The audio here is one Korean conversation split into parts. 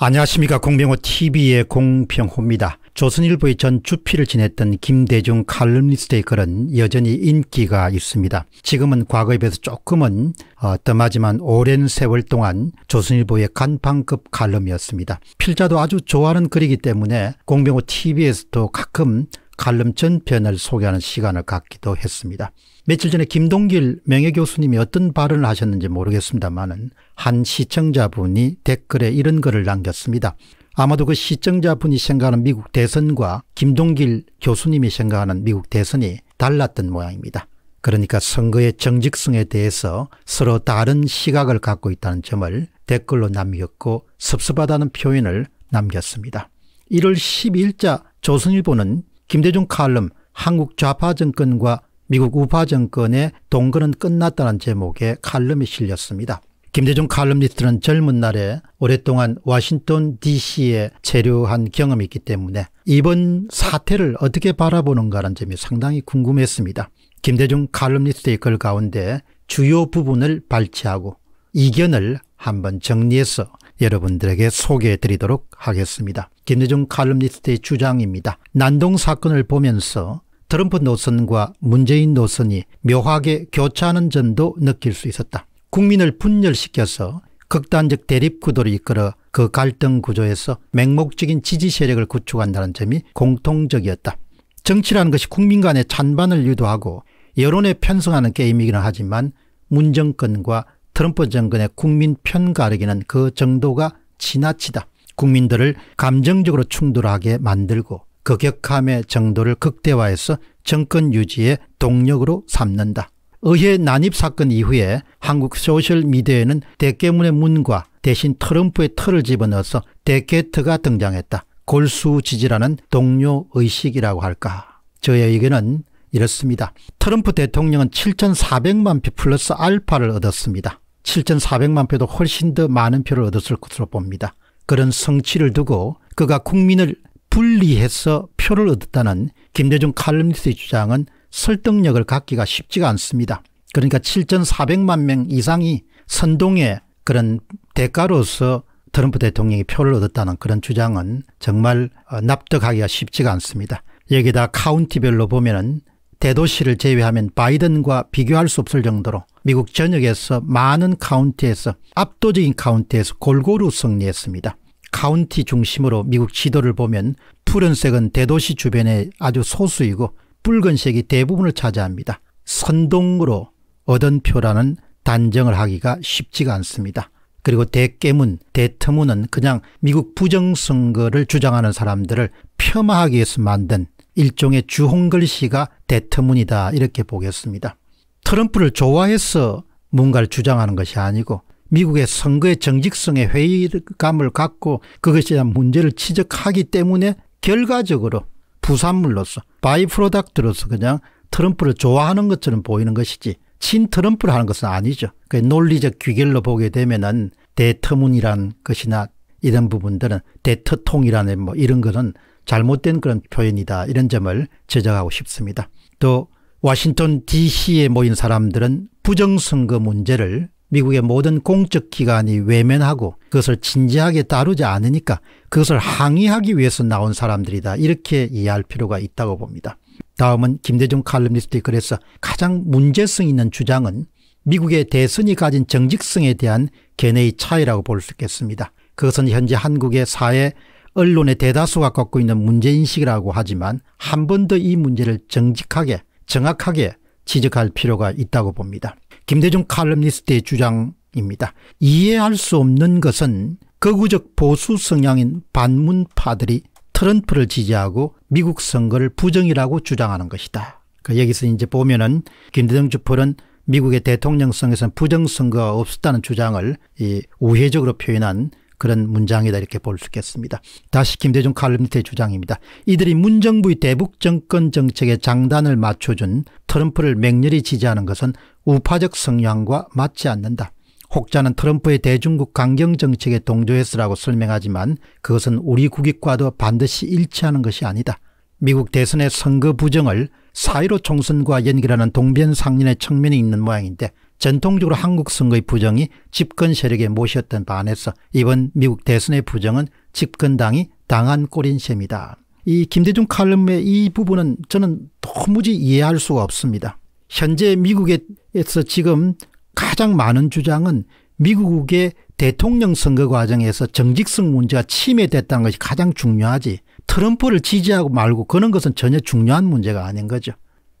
안녕하십니까 공병호 tv의 공병호입니다. 조선일보의 전 주필을 지냈던 김대중 칼럼니스트의 글은 여전히 인기가 있습니다. 지금은 과거에 비해서 조금은 어, 뜸하지만 오랜 세월 동안 조선일보의 간판급 칼럼이었습니다. 필자도 아주 좋아하는 글이기 때문에 공병호 tv에서도 가끔 칼럼천 변을 소개하는 시간을 갖기도 했습니다. 며칠 전에 김동길 명예교수님이 어떤 발언을 하셨는지 모르겠습니다만 한 시청자분이 댓글에 이런 글을 남겼습니다. 아마도 그 시청자분이 생각하는 미국 대선과 김동길 교수님이 생각하는 미국 대선이 달랐던 모양입니다. 그러니까 선거의 정직성에 대해서 서로 다른 시각을 갖고 있다는 점을 댓글로 남겼고 섭섭하다는 표현을 남겼습니다. 1월 12일자 조선일보는 김대중 칼럼 한국 좌파 정권과 미국 우파 정권의 동거는 끝났다는 제목의 칼럼이 실렸습니다. 김대중 칼럼니스트는 젊은 날에 오랫동안 와싱턴 DC에 체류한 경험이 있기 때문에 이번 사태를 어떻게 바라보는가라는 점이 상당히 궁금했습니다. 김대중 칼럼니스트의 글 가운데 주요 부분을 발췌하고 이견을 한번 정리해서 여러분들에게 소개해 드리도록 하겠습니다. 김대중 칼럼니스트의 주장입니다. 난동 사건을 보면서 트럼프 노선과 문재인 노선이 묘하게 교차하는 점도 느낄 수 있었다. 국민을 분열시켜서 극단적 대립 구도를 이끌어 그 갈등 구조에서 맹목적인 지지 세력을 구축한다는 점이 공통적이었다. 정치라는 것이 국민 간의 찬반을 유도하고 여론에 편성하는 게임이기는 하지만 문정권과 트럼프 정권의 국민 편가르기는 그 정도가 지나치다. 국민들을 감정적으로 충돌하게 만들고 극격함의 정도를 극대화해서 정권 유지의 동력으로 삼는다. 의회 난입 사건 이후에 한국 소셜미디어에는 대깨문의 문과 대신 트럼프의 털을 집어넣어서 대게트가 등장했다. 골수 지지라는 동료 의식이라고 할까. 저의 의견은 이렇습니다. 트럼프 대통령은 7,400만 표 플러스 알파를 얻었습니다. 7,400만 표도 훨씬 더 많은 표를 얻었을 것으로 봅니다. 그런 성취를 두고 그가 국민을 분리해서 표를 얻었다는 김대중 칼럼니스트의 주장은 설득력을 갖기가 쉽지가 않습니다. 그러니까 7,400만 명 이상이 선동의 그런 대가로서 트럼프 대통령이 표를 얻었다는 그런 주장은 정말 납득하기가 쉽지가 않습니다. 여기다 카운티별로 보면은 대도시를 제외하면 바이든과 비교할 수 없을 정도로 미국 전역에서 많은 카운티에서 압도적인 카운티에서 골고루 승리했습니다. 카운티 중심으로 미국 지도를 보면 푸른색은 대도시 주변에 아주 소수이고 붉은색이 대부분을 차지합니다. 선동으로 얻은 표라는 단정을 하기가 쉽지가 않습니다. 그리고 대깨문, 대터문은 그냥 미국 부정선거를 주장하는 사람들을 폄하하기 위해서 만든 일종의 주홍글씨가 대터문이다 이렇게 보겠습니다. 트럼프를 좋아해서 뭔가를 주장하는 것이 아니고 미국의 선거의 정직성에 회의감을 갖고 그것에 대한 문제를 지적하기 때문에 결과적으로 부산물로서 바이프로덕트로서 그냥 트럼프를 좋아하는 것처럼 보이는 것이지 친 트럼프를 하는 것은 아니죠. 그 논리적 귀결로 보게 되면은 대터문이란 것이나 이런 부분들은 대터통이라는 뭐 이런 거는 잘못된 그런 표현이다 이런 점을 제적하고 싶습니다. 또 워싱턴 DC에 모인 사람들은 부정선거 문제를 미국의 모든 공적 기관이 외면하고 그것을 진지하게 다루지 않으니까 그것을 항의하기 위해서 나온 사람들이다 이렇게 이해할 필요가 있다고 봅니다. 다음은 김대중 칼럼니스트의 글에서 가장 문제성 있는 주장은 미국의 대선이 가진 정직성에 대한 견해의 차이라고 볼 수 있겠습니다. 그것은 현재 한국의 사회 언론의 대다수가 갖고 있는 문제인식이라고 하지만 한 번 더 이 문제를 정직하게 정확하게 지적할 필요가 있다고 봅니다. 김대중 칼럼니스트의 주장입니다. 이해할 수 없는 것은 거구적 보수 성향인 반문파들이 트럼프를 지지하고 미국 선거를 부정이라고 주장하는 것이다. 그 여기서 이제 보면은 김대중 주포는 미국의 대통령 선거에서는 부정 선거가 없었다는 주장을 이 우회적으로 표현한 그런 문장이다 이렇게 볼 수 있겠습니다. 다시 김대중 칼럼니트의 주장입니다. 이들이 문정부의 대북 정권 정책에 장단을 맞춰준 트럼프를 맹렬히 지지하는 것은 우파적 성향과 맞지 않는다. 혹자는 트럼프의 대중국 강경 정책에 동조했으라고 설명하지만 그것은 우리 국익과도 반드시 일치하는 것이 아니다. 미국 대선의 선거 부정을 사이로 총선과 연결하는 동변상련의 측면이 있는 모양인데 전통적으로 한국 선거의 부정이 집권 세력의 몫이었던 반에서 이번 미국 대선의 부정은 집권당이 당한 꼴인 셈이다. 이 김대중 칼럼의 이 부분은 저는 도무지 이해할 수가 없습니다. 현재 미국에서 지금 가장 많은 주장은 미국의 대통령 선거 과정에서 정직성 문제가 침해됐다는 것이 가장 중요하지 트럼프를 지지하고 말고 그런 것은 전혀 중요한 문제가 아닌 거죠.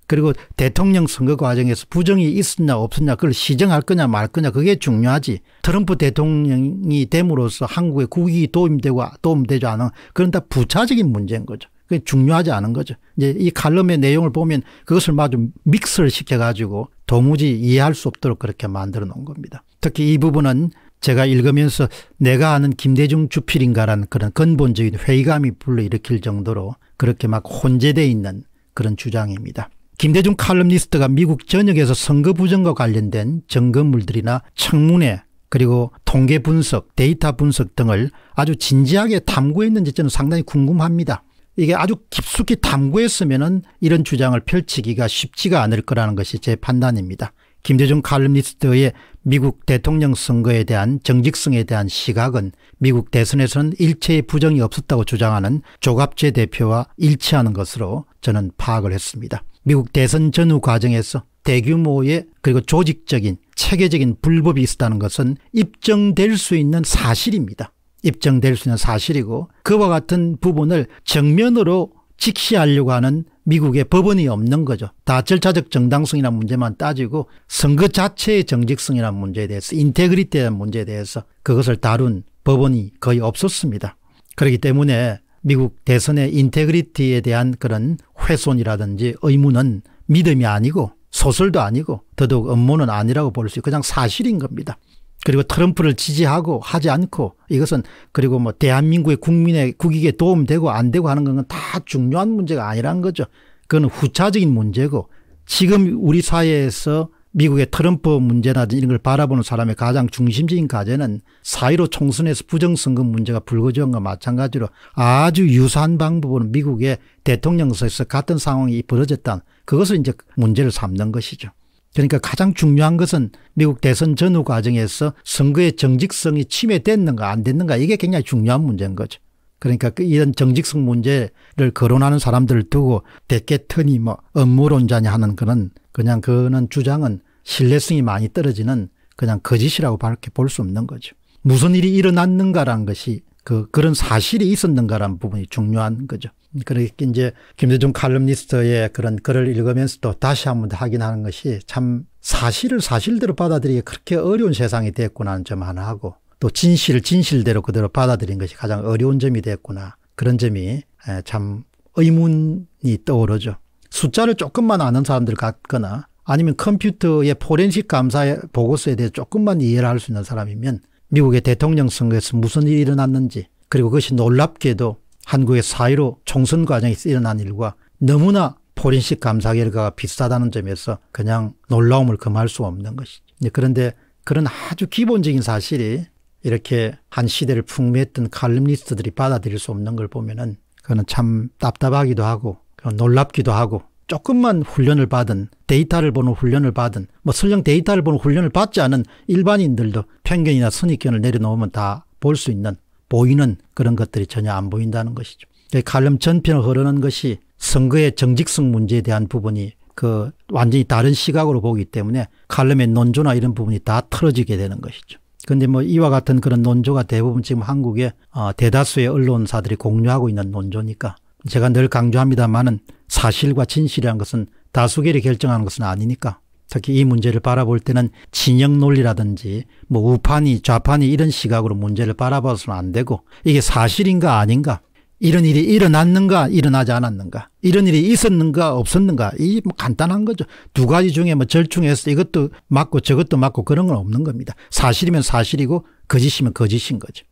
그리고 대통령 선거 과정에서 부정이 있었냐 없었냐 그걸 시정할 거냐 말 거냐 그게 중요하지 트럼프 대통령이 됨으로써 한국의 국익이 도움되고 도움되지 않은 그런 다 부차적인 문제인 거죠. 그게 중요하지 않은 거죠. 이제 이 칼럼의 내용을 보면 그것을 마주 믹스를 시켜가지고 도무지 이해할 수 없도록 그렇게 만들어 놓은 겁니다. 특히 이 부분은 제가 읽으면서 내가 아는 김대중 주필인가라는 그런 근본적인 회의감이 불러일으킬 정도로 그렇게 막 혼재되어 있는 그런 주장입니다. 김대중 칼럼니스트가 미국 전역에서 선거 부정과 관련된 점검물들이나 청문회 그리고 통계 분석, 데이터 분석 등을 아주 진지하게 탐구했는지 저는 상당히 궁금합니다. 이게 아주 깊숙이 탐구했으면 이런 주장을 펼치기가 쉽지가 않을 거라는 것이 제 판단입니다. 김대중 칼럼니스트의 미국 대통령 선거에 대한 정직성에 대한 시각은 미국 대선에서는 일체의 부정이 없었다고 주장하는 조갑재 대표와 일치하는 것으로 저는 파악을 했습니다. 미국 대선 전후 과정에서 대규모의 그리고 조직적인 체계적인 불법이 있었다는 것은 입증될 수 있는 사실입니다. 입증될 수 있는 사실이고 그와 같은 부분을 정면으로 직시하려고 하는 미국의 법원이 없는 거죠. 다 절차적 정당성이라 문제만 따지고 선거 자체의 정직성이라 문제에 대해서 인테그리티라는 문제에 대해서 그것을 다룬 법원이 거의 없었습니다. 그렇기 때문에 미국 대선의 인테그리티에 대한 그런 훼손이라든지 의무는 믿음이 아니고 소설도 아니고 더더욱 업무는 아니라고 볼 수 있고 그냥 사실인 겁니다. 그리고 트럼프를 지지하고 하지 않고 이것은 그리고 뭐 대한민국의 국민의 국익에 도움되고 안 되고 하는 건 다 중요한 문제가 아니라는 거죠. 그건 후차적인 문제고 지금 우리 사회에서 미국의 트럼프 문제라든지 이런 걸 바라보는 사람의 가장 중심적인 과제는 사1로 총선에서 부정선거 문제가 불거온 것과 마찬가지로 아주 유사한 방법으로 미국의 대통령서에서 같은 상황이 벌어졌다. 그것을 이제 문제를 삼는 것이죠. 그러니까 가장 중요한 것은 미국 대선 전후 과정에서 선거의 정직성이 침해됐는가 안 됐는가 이게 굉장히 중요한 문제인 거죠. 그러니까 그 이런 정직성 문제를 거론하는 사람들을 두고 대깨터니 뭐 업무론자냐 하는 그런 그냥 그는 주장은 신뢰성이 많이 떨어지는 그냥 거짓이라고 밝에볼수 없는 거죠. 무슨 일이 일어났는가란 것이 그 그런 사실이 있었는가란 부분이 중요한 거죠. 그러니까 이제 김대중 칼럼니스트의 그런 글을 읽으면서도 다시 한 번 확인하는 것이 참 사실을 사실대로 받아들이기 그렇게 어려운 세상이 됐구나 하는 점 하나하고 또 진실 을 진실대로 그대로 받아들인 것이 가장 어려운 점이 됐구나 그런 점이 참 의문이 떠오르죠. 숫자를 조금만 아는 사람들 같거나 아니면 컴퓨터의 포렌식 감사 보고서에 대해 조금만 이해를 할 수 있는 사람이면 미국의 대통령 선거에서 무슨 일이 일어났는지 그리고 그것이 놀랍게도 한국의 사회로 총선 과정에서 일어난 일과 너무나 포렌식 감사 결과가 비슷하다는 점에서 그냥 놀라움을 금할 수 없는 것이죠. 예, 그런데 그런 아주 기본적인 사실이 이렇게 한 시대를 풍미했던 칼럼니스트들이 받아들일 수 없는 걸 보면은 그거는 참 답답하기도 하고 놀랍기도 하고 조금만 훈련을 받은 데이터를 보는 훈련을 받은 뭐 설령 데이터를 보는 훈련을 받지 않은 일반인들도 편견이나 선입견을 내려놓으면 다 볼 수 있는 보이는 그런 것들이 전혀 안 보인다는 것이죠. 그 칼럼 전편을 흐르는 것이 선거의 정직성 문제에 대한 부분이 그 완전히 다른 시각으로 보기 때문에 칼럼의 논조나 이런 부분이 다 틀어지게 되는 것이죠. 근데 뭐 이와 같은 그런 논조가 대부분 지금 한국의 어, 대다수의 언론사들이 공유하고 있는 논조니까 제가 늘 강조합니다만은 사실과 진실이란 것은 다수결이 결정하는 것은 아니니까 특히 이 문제를 바라볼 때는 진영 논리라든지 뭐 우파니 좌파니 이런 시각으로 문제를 바라봐서는 안 되고 이게 사실인가 아닌가 이런 일이 일어났는가 일어나지 않았는가 이런 일이 있었는가 없었는가 이뭐 간단한 거죠. 두 가지 중에 뭐 절충해서 이것도 맞고 저것도 맞고 그런 건 없는 겁니다. 사실이면 사실이고 거짓이면 거짓인 거죠.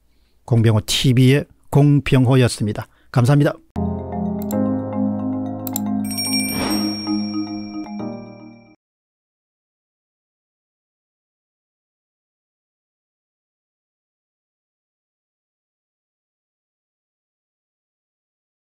공병호 TV의 공병호였습니다. 감사합니다.